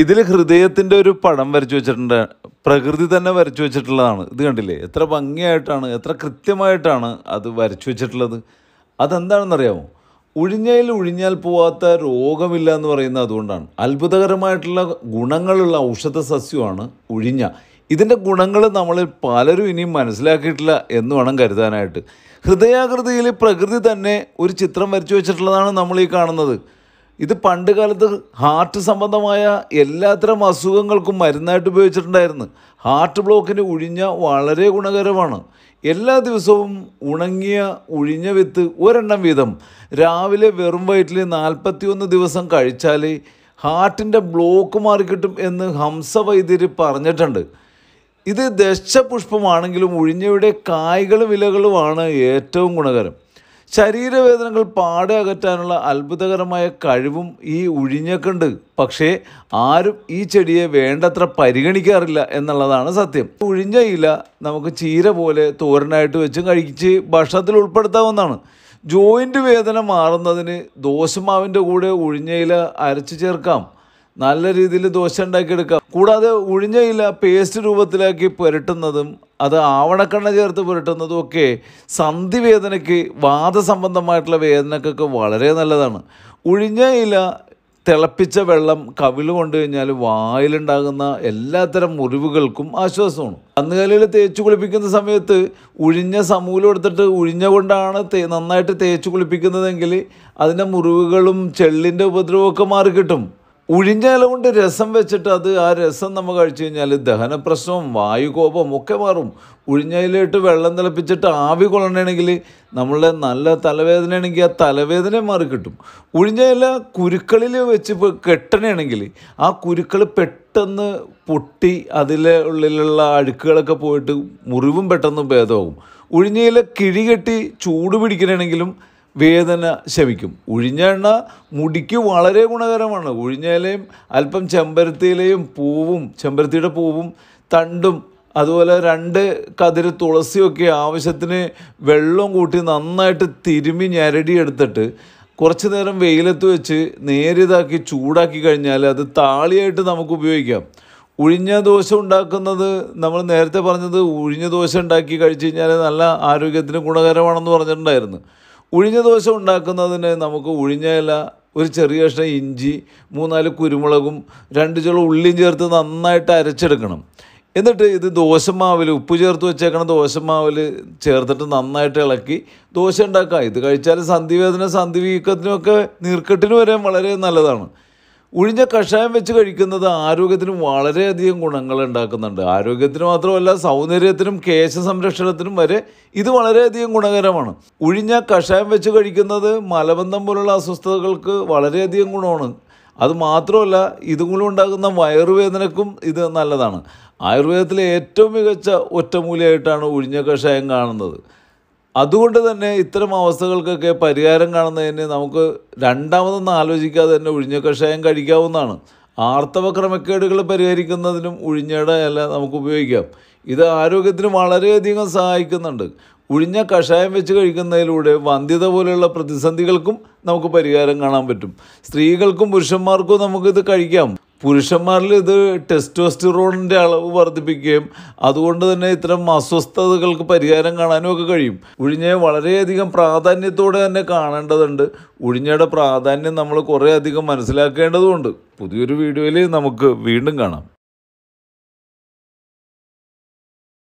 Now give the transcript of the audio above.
ഇതിൽ ഹൃദയത്തിൻ്റെ ഒരു പടം വരച്ചു വെച്ചിട്ടുണ്ട് പ്രകൃതി തന്നെ വരച്ചു വെച്ചിട്ടുള്ളതാണ് ഇത് കണ്ടില്ലേ എത്ര ഭംഗിയായിട്ടാണ് എത്ര കൃത്യമായിട്ടാണ് അത് വരച്ചു വെച്ചിട്ടുള്ളത് അതെന്താണെന്നറിയാമോ ഉഴിഞ്ഞയിൽ ഉഴിഞ്ഞാൽ പോവാത്ത രോഗമില്ല എന്ന് പറയുന്നത് അതുകൊണ്ടാണ് അത്ഭുതകരമായിട്ടുള്ള ഗുണങ്ങളുള്ള ഔഷധ സസ്യമാണ് ഉഴിഞ്ഞ ഇതിൻ്റെ ഗുണങ്ങൾ നമ്മൾ പലരും ഇനിയും മനസ്സിലാക്കിയിട്ടില്ല എന്ന് വേണം കരുതാനായിട്ട് ഹൃദയാകൃതിയിൽ പ്രകൃതി തന്നെ ഒരു ചിത്രം വരച്ചു വെച്ചിട്ടുള്ളതാണ് നമ്മൾ ഈ കാണുന്നത് ഇത് പണ്ട് കാലത്ത് ഹാർട്ട് സംബന്ധമായ എല്ലാത്തരം അസുഖങ്ങൾക്കും മരുന്നായിട്ട് ഉപയോഗിച്ചിട്ടുണ്ടായിരുന്നു ഹാർട്ട് ബ്ലോക്കിന് ഉഴിഞ്ഞ വളരെ ഗുണകരമാണ് എല്ലാ ദിവസവും ഉണങ്ങിയ ഉഴിഞ്ഞ വിത്ത് ഒരെണ്ണം വീതം രാവിലെ വെറും വയറ്റിൽ നാൽപ്പത്തിയൊന്ന് ദിവസം കഴിച്ചാൽ ഹാർട്ടിൻ്റെ ബ്ലോക്ക് മാറിക്കിട്ടും എന്ന് ഹംസ വൈദ്യർ പറഞ്ഞിട്ടുണ്ട് ഇത് ദശപുഷ്പമാണെങ്കിലും ഉഴിഞ്ഞയുടെ കായ്കളും വിലകളുമാണ് ഏറ്റവും ഗുണകരം ശരീരവേദനകൾ പാടെ അകറ്റാനുള്ള അത്ഭുതകരമായ കഴിവും ഈ ഉഴിഞ്ഞക്കുണ്ട് പക്ഷേ ആരും ഈ ചെടിയെ വേണ്ടത്ര പരിഗണിക്കാറില്ല എന്നുള്ളതാണ് സത്യം ഉഴിഞ്ഞ ഇല നമുക്ക് ചീര പോലെ തോരനായിട്ട് വെച്ചും കഴിച്ച് ഭക്ഷണത്തിൽ ഉൾപ്പെടുത്താവുന്നതാണ് ജോയിൻ്റ് വേദന മാറുന്നതിന് ദോശമാവിൻ്റെ കൂടെ ഉഴിഞ്ഞ ഇല അരച്ചു ചേർക്കാം നല്ല രീതിയിൽ ദോശ ഉണ്ടാക്കിയെടുക്കാം കൂടാതെ ഉഴിഞ്ഞ ഇല പേസ്റ്റ് രൂപത്തിലാക്കി പുരട്ടുന്നതും അത് ആവണക്കണ്ണ ചേർത്ത് സന്ധി സന്ധിവേദനയ്ക്ക് വാദസംബന്ധമായിട്ടുള്ള വേദനക്കൊക്കെ വളരെ നല്ലതാണ് ഉഴിഞ്ഞ ഇല തിളപ്പിച്ച വെള്ളം കവിൽ കൊണ്ടു കഴിഞ്ഞാൽ വായിലുണ്ടാകുന്ന എല്ലാത്തരം മുറിവുകൾക്കും ആശ്വാസമാണ് കന്നുകാലിയിൽ തേച്ച് കുളിപ്പിക്കുന്ന സമയത്ത് ഉഴിഞ്ഞ സമൂലം എടുത്തിട്ട് ഉഴിഞ്ഞ കൊണ്ടാണ് തേ നന്നായിട്ട് തേച്ച് കുളിപ്പിക്കുന്നതെങ്കിൽ അതിൻ്റെ മുറിവുകളും ചെള്ളിൻ്റെ ഉപദ്രവമൊക്കെ മാറിക്കിട്ടും ഇല കൊണ്ട് രസം വെച്ചിട്ട് അത് ആ രസം നമ്മൾ കഴിച്ചു കഴിഞ്ഞാൽ ദഹന പ്രശ്നവും വായുകോപവും ഒക്കെ മാറും ഇലയിട്ട് വെള്ളം തിളപ്പിച്ചിട്ട് ആവി കൊള്ളണമെങ്കിൽ നമ്മളുടെ നല്ല തലവേദനയാണെങ്കിൽ ആ തലവേദന മാറി കിട്ടും ഉഴിഞ്ഞയില കുരുക്കളിൽ വെച്ച് കെട്ടണയാണെങ്കിൽ ആ കുരുക്കൾ പെട്ടെന്ന് പൊട്ടി അതിലെ ഉള്ളിലുള്ള അഴുക്കുകളൊക്കെ പോയിട്ട് മുറിവും പെട്ടെന്ന് ഭേദമാകും ഉഴിഞ്ഞയില കിഴികെട്ടി ചൂട് പിടിക്കണമെങ്കിലും വേദന ശമിക്കും ഉഴിഞ്ഞ എണ്ണ മുടിക്ക് വളരെ ഗുണകരമാണ് ഒഴിഞ്ഞ ഇലയും അല്പം ചെമ്പരത്തിയിലയും പൂവും ചെമ്പരത്തിയുടെ പൂവും തണ്ടും അതുപോലെ രണ്ട് കതിര് തുളസിയൊക്കെ ആവശ്യത്തിന് വെള്ളം കൂട്ടി നന്നായിട്ട് തിരുമി ഞരടിയെടുത്തിട്ട് കുറച്ച് നേരം വെയിലത്ത് വെച്ച് നേരിതാക്കി ചൂടാക്കി കഴിഞ്ഞാൽ അത് താളിയായിട്ട് നമുക്ക് ഉപയോഗിക്കാം ഉഴിഞ്ഞ ദോശ ഉണ്ടാക്കുന്നത് നമ്മൾ നേരത്തെ പറഞ്ഞത് ഉഴിഞ്ഞ ദോശ ഉണ്ടാക്കി കഴിച്ചു കഴിഞ്ഞാൽ നല്ല ആരോഗ്യത്തിന് ഗുണകരമാണെന്ന് പറഞ്ഞിട്ടുണ്ടായിരുന്നു ഉഴിഞ്ഞ ദോശ ഉണ്ടാക്കുന്നതിന് നമുക്ക് ഉഴിഞ്ഞ ഇല ഒരു ചെറിയ കഷ്ണം ഇഞ്ചി മൂന്നാല് കുരുമുളകും രണ്ട് ചുള ഉള്ളിയും ചേർത്ത് നന്നായിട്ട് അരച്ചെടുക്കണം എന്നിട്ട് ഇത് ദോശമാവിൽ ഉപ്പ് ചേർത്ത് വെച്ചേക്കണ ദോശമാവിൽ ചേർത്തിട്ട് നന്നായിട്ട് ഇളക്കി ദോശ ഉണ്ടാക്കുക ഇത് കഴിച്ചാൽ സന്ധി വേദന ഒക്കെ നീർക്കെട്ടിന് വരെ വളരെ നല്ലതാണ് ഉഴിഞ്ഞ കഷായം വെച്ച് കഴിക്കുന്നത് ആരോഗ്യത്തിന് വളരെയധികം ഗുണങ്ങൾ ഉണ്ടാക്കുന്നുണ്ട് ആരോഗ്യത്തിന് മാത്രമല്ല സൗന്ദര്യത്തിനും കേശ സംരക്ഷണത്തിനും വരെ ഇത് വളരെയധികം ഗുണകരമാണ് ഉഴിഞ്ഞ കഷായം വെച്ച് കഴിക്കുന്നത് മലബന്ധം പോലുള്ള അസ്വസ്ഥതകൾക്ക് വളരെയധികം ഗുണമാണ് അത് മാത്രമല്ല ഇതുമൂലം ഉണ്ടാകുന്ന വയറുവേദനക്കും ഇത് നല്ലതാണ് ആയുർവേദത്തിലെ ഏറ്റവും മികച്ച ഒറ്റമൂലിയായിട്ടാണ് ഉഴിഞ്ഞ കഷായം കാണുന്നത് അതുകൊണ്ട് തന്നെ ഇത്തരം അവസ്ഥകൾക്കൊക്കെ പരിഹാരം കാണുന്നതിന് നമുക്ക് രണ്ടാമതൊന്നും ആലോചിക്കാതെ തന്നെ ഉഴിഞ്ഞ കഷായം കഴിക്കാവുന്നതാണ് ആർത്തവ ക്രമക്കേടുകൾ പരിഹരിക്കുന്നതിനും ഉഴിഞ്ഞയുടെ ഇല നമുക്ക് ഉപയോഗിക്കാം ഇത് ആരോഗ്യത്തിന് വളരെയധികം സഹായിക്കുന്നുണ്ട് ഉഴിഞ്ഞ കഷായം വെച്ച് കഴിക്കുന്നതിലൂടെ വന്ധ്യത പോലെയുള്ള പ്രതിസന്ധികൾക്കും നമുക്ക് പരിഹാരം കാണാൻ പറ്റും സ്ത്രീകൾക്കും പുരുഷന്മാർക്കും നമുക്കിത് കഴിക്കാം പുരുഷന്മാരിൽ ഇത് ടെസ്റ്റോസ്റ്റിറോണിൻ്റെ അളവ് വർദ്ധിപ്പിക്കുകയും അതുകൊണ്ട് തന്നെ ഇത്തരം അസ്വസ്ഥതകൾക്ക് പരിഹാരം കാണാനും ഒക്കെ കഴിയും ഉഴിഞ്ഞയെ വളരെയധികം പ്രാധാന്യത്തോടെ തന്നെ കാണേണ്ടതുണ്ട് ഉഴിഞ്ഞയുടെ പ്രാധാന്യം നമ്മൾ കുറേ അധികം മനസ്സിലാക്കേണ്ടതുണ്ട് പുതിയൊരു വീഡിയോയിൽ നമുക്ക് വീണ്ടും കാണാം